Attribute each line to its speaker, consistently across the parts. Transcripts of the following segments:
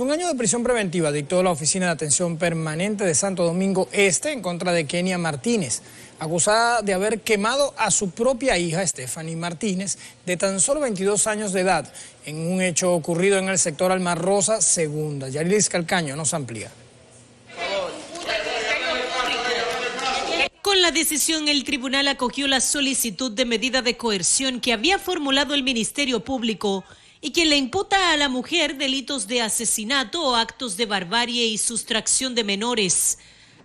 Speaker 1: Un año de prisión preventiva dictó la Oficina de Atención Permanente de Santo Domingo Este en contra de Kenia Martínez, acusada de haber quemado a su propia hija, Stephanie Martínez, de tan solo 22 años de edad, en un hecho ocurrido en el sector Rosa Segunda. Yarilis Calcaño nos amplía.
Speaker 2: Con la decisión, el tribunal acogió la solicitud de medida de coerción que había formulado el Ministerio Público y quien le imputa a la mujer delitos de asesinato o actos de barbarie y sustracción de menores.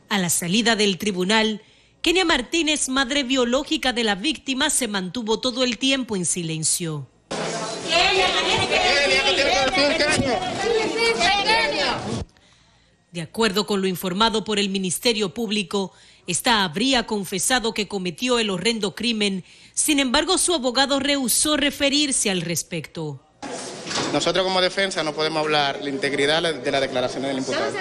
Speaker 2: A la salida del tribunal, Kenia Martínez, madre biológica de la víctima, se mantuvo todo el tiempo en silencio. De acuerdo con lo informado por el Ministerio Público, esta habría confesado que cometió el horrendo crimen, sin embargo su abogado rehusó referirse al respecto.
Speaker 1: Nosotros como defensa no podemos hablar la integridad de la declaración del imputado.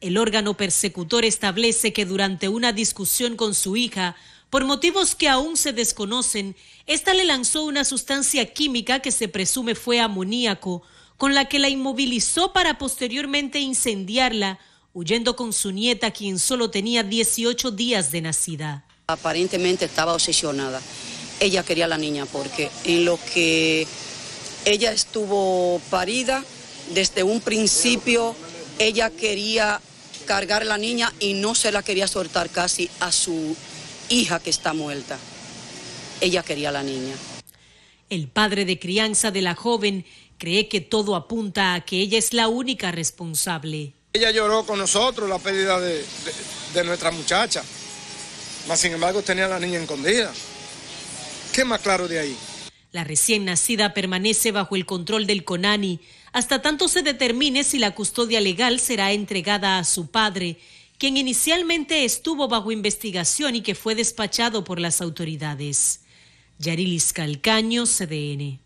Speaker 2: El órgano persecutor establece que durante una discusión con su hija, por motivos que aún se desconocen, esta le lanzó una sustancia química que se presume fue amoníaco, con la que la inmovilizó para posteriormente incendiarla, huyendo con su nieta, quien solo tenía 18 días de nacida.
Speaker 3: Aparentemente estaba obsesionada ella quería a la niña, porque en lo que ella estuvo parida, desde un principio ella quería cargar la niña y no se la quería soltar casi a su hija que está muerta. Ella quería la niña.
Speaker 2: El padre de crianza de la joven cree que todo apunta a que ella es la única responsable.
Speaker 1: Ella lloró con nosotros la pérdida de, nuestra muchacha, mas sin embargo tenía a la niña escondida.
Speaker 2: ¿Qué más claro de ahí? La recién nacida permanece bajo el control del CONANI hasta tanto se determine si la custodia legal será entregada a su padre, quien inicialmente estuvo bajo investigación y que fue despachado por las autoridades. Yarilis Calcaño, CDN.